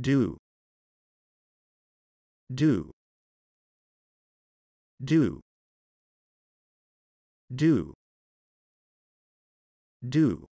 do do do do do